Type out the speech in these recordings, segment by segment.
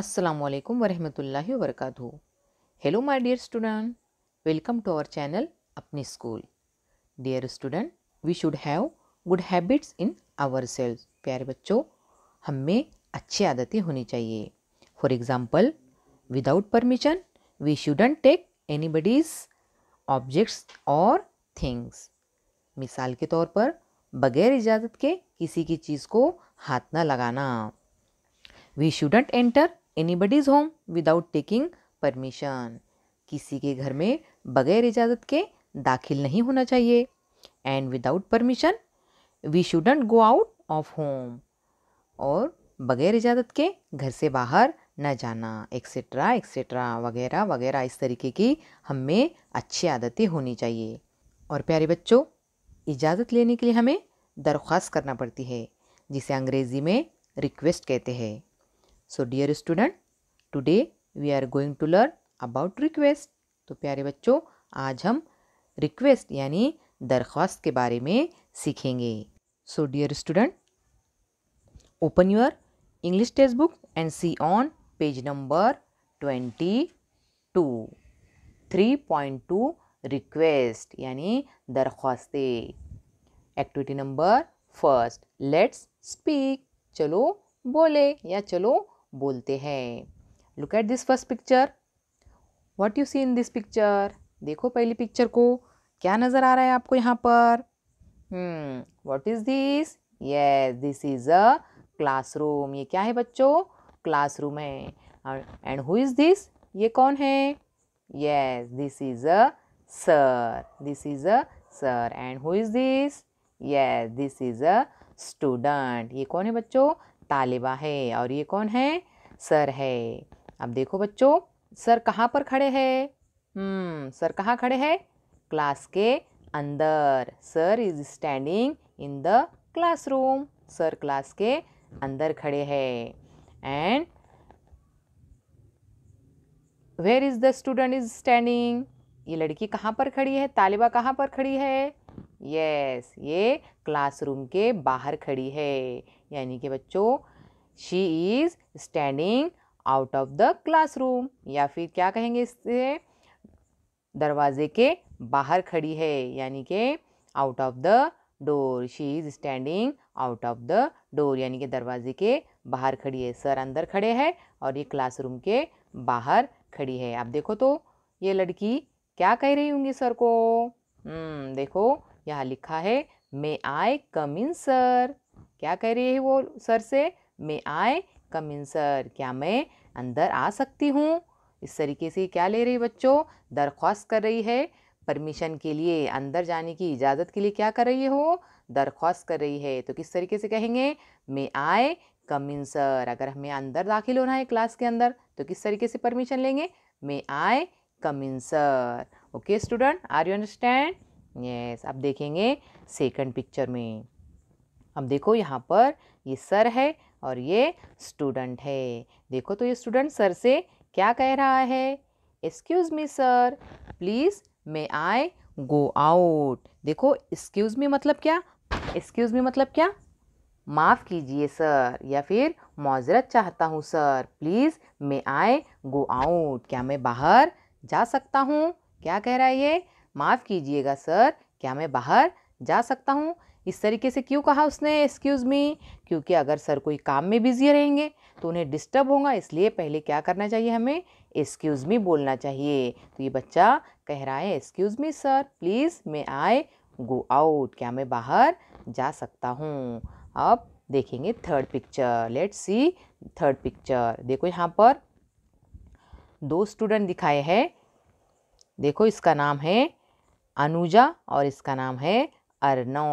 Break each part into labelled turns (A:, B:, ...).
A: अस्सलाम वालेकुम वरहमतुल्लाहि वबरकातुहू hello my dear student welcome to our channel अपनी school dear student we should have good habits in ourselves प्यारे बच्चों हमें अच्छी आदतें होनी चाहिए for example without permission we shouldn't take anybody's objects और थिंग्स मिसाल के तौर पर बगैर इजाज़त के किसी की चीज़ को हाथ ना लगाना we shouldn't enter anybody's home without taking permission किसी के घर में बगैर इजाज़त के दाखिल नहीं होना चाहिए and without permission we shouldn't go out of home और बगैर इजाज़त के घर से बाहर न जाना एक्सेट्रा एक्सेट्रा वगैरह वगैरह इस तरीके की हम में अच्छी आदतें होनी चाहिए और प्यारे बच्चों इजाज़त लेने के लिए हमें दरख्वास्त करना पड़ती है जिसे अंग्रेज़ी में रिक्वेस्ट कहते हैं so dear student today we are going to learn about request तो प्यारे बच्चों आज हम रिक्वेस्ट यानी दरख्वास्त के बारे में सीखेंगे so dear student open your English text book and see on page number twenty two three point two request यानी दरख्वास्तें activity number first let's speak चलो बोले या चलो बोलते हैं look at this first picture what you see in this picture देखो पहली पिक्चर को क्या नज़र आ रहा है आपको यहाँ पर व्हाट इज़ दिस ये दिस इज़ अ क्लासरूम ये क्या है बच्चों क्लासरूम है एंड हु इज़ दिस ये कौन है yes this is a sir this is a sir and who is this ये दिस इज़ अ स्टूडेंट ये कौन है बच्चों तालिबा है और ये कौन है सर है अब देखो बच्चों सर कहाँ पर खड़े है हम्म सर कहाँ खड़े है क्लास के अंदर sir is standing in the classroom sir class के अंदर खड़े है and where is the student is standing ये लड़की कहाँ पर खड़ी है तालिबा कहाँ पर खड़ी है यस yes, ये क्लासरूम के बाहर खड़ी है यानी कि बच्चों she is standing out of the classroom या फिर क्या कहेंगे इससे दरवाजे के बाहर खड़ी है यानी कि out of the door she is standing out of the door यानी कि दरवाजे के बाहर खड़ी है सर अंदर खड़े हैं और ये क्लासरूम के बाहर खड़ी है आप देखो तो ये लड़की क्या कह रही होंगी सर को हम्म, देखो यहाँ लिखा है मे आई कम इन सर क्या कह रही है वो सर से मे आई कम इन सर क्या मैं अंदर आ सकती हूँ इस तरीके से क्या ले रही बच्चों दरख्वास्त कर रही है परमिशन के लिए अंदर जाने की इजाज़त के लिए क्या कर रही हो दरख्वास्त कर रही है तो किस तरीके से कहेंगे मे आए कम इन सर अगर हमें अंदर दाखिल होना है क्लास के अंदर तो किस तरीके से परमिशन लेंगे may I come in sir okay student are you understand yes अब देखेंगे सेकंड पिक्चर में अब देखो यहाँ पर ये सर है और ये स्टूडेंट है देखो तो ये स्टूडेंट सर से क्या कह रहा है excuse me sir please may I go out देखो एक्सक्यूज़ मी मतलब क्या एक्सक्यूज़ मी मतलब क्या माफ़ कीजिए सर या फिर मज़रत चाहता हूँ sir please may I go out क्या मैं बाहर जा सकता हूँ क्या कह रहा है ये माफ़ कीजिएगा सर क्या मैं बाहर जा सकता हूँ इस तरीके से क्यों कहा उसने एक्सक्यूज़ मी क्योंकि अगर सर कोई काम में बिजी रहेंगे तो उन्हें डिस्टर्ब होगा इसलिए पहले क्या करना चाहिए हमें एक्सक्यूज़ मी बोलना चाहिए तो ये बच्चा कह रहा है एक्सक्यूज़ मी सर प्लीज़ मैं आई गो आउट क्या मैं बाहर जा सकता हूँ अब देखेंगे third picture let see third picture देखो यहाँ पर दो स्टूडेंट दिखाए हैं देखो इसका नाम है अनुजा और इसका नाम है अर्नौ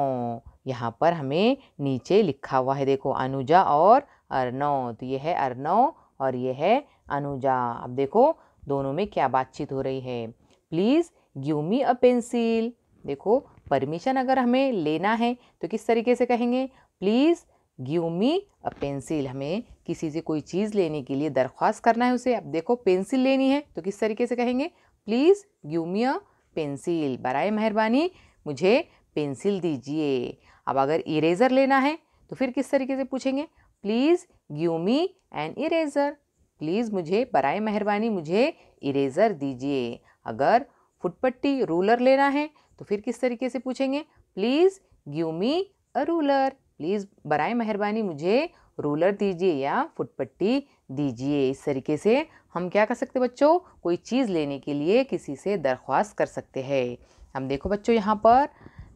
A: यहाँ पर हमें नीचे लिखा हुआ है देखो अनुजा और अर्नौ तो ये है अर्नौ और ये है अनुजा अब देखो दोनों में क्या बातचीत हो रही है please give me a pencil देखो परमिशन अगर हमें लेना है तो किस तरीके से कहेंगे please give me a pencil हमें किसी से कोई चीज़ लेने के लिए दरख्वास्त करना है उसे अब देखो पेंसिल लेनी है तो किस तरीके से कहेंगे please give me a pencil बरए मेहरबानी मुझे पेंसिल दीजिए अब अगर इरेज़र लेना है तो फिर किस तरीके से पूछेंगे please give me an eraser please मुझे बरए मेहरबानी मुझे इरेज़र दीजिए अगर फुटपट्टी रूलर लेना है तो फिर किस तरीके से पूछेंगे please give me a ruler please बरए मेहरबानी मुझे रूलर दीजिए या फुटपट्टी दीजिए इस तरीके से हम क्या कर सकते बच्चों कोई चीज़ लेने के लिए किसी से दरख्वास्त कर सकते हैं हम देखो बच्चों यहाँ पर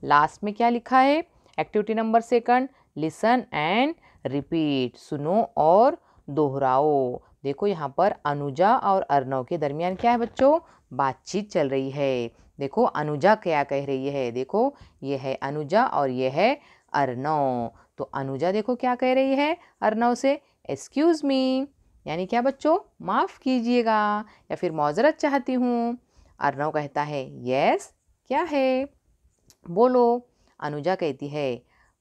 A: लास्ट में क्या लिखा है activity number second listen and repeat सुनो और दोहराओ देखो यहाँ पर अनुजा और अर्नव के दरमियान क्या है बच्चों बातचीत चल रही है देखो अनुजा क्या कह रही है देखो ये है अनुजा और ये है अर्नव तो अनुजा देखो क्या कह रही है अर्नव से एक्सक्यूज़ मी यानी क्या बच्चों माफ़ कीजिएगा या फिर मोजरत चाहती हूँ अर्नव कहता है यस क्या है बोलो अनुजा कहती है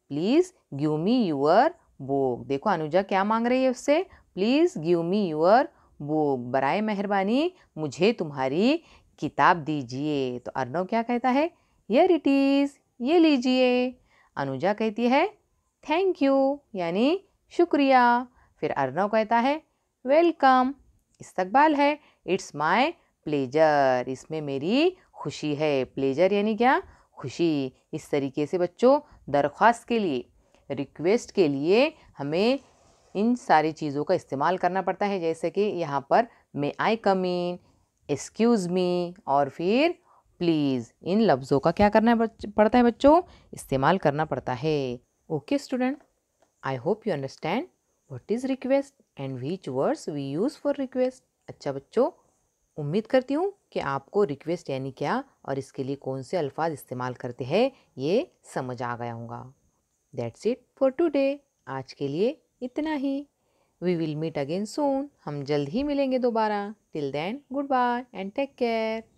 A: please give me your book देखो अनुजा क्या मांग रही है उससे please give me your book बरए मेहरबानी मुझे तुम्हारी किताब दीजिए तो अर्नव क्या कहता है यर इट इज़ ये लीजिए अनुजा कहती है थैंक यू यानी शुक्रिया फिर अर्नव कहता है वेलकम इस्तकबाल है इट्स माय प्लेजर इसमें मेरी खुशी है प्लेजर यानी क्या खुशी इस तरीके से बच्चों दरख्वास्त के लिए रिक्वेस्ट के लिए हमें इन सारी चीज़ों का इस्तेमाल करना पड़ता है जैसे कि यहाँ पर मे आई कम इन एक्सक्यूज़ मी और फिर प्लीज़ इन लफ्ज़ों का क्या करना पड़ता है बच्चों इस्तेमाल करना पड़ता है okay student I hope you understand what is request and which words we use for request अच्छा बच्चों उम्मीद करती हूँ कि आपको रिक्वेस्ट यानी क्या और इसके लिए कौन से अल्फाज इस्तेमाल करते हैं ये समझ आ गया होगा दैट्स इट फॉर टुडे आज के लिए इतना ही we will meet again soon हम जल्द ही मिलेंगे दोबारा till then goodbye and take care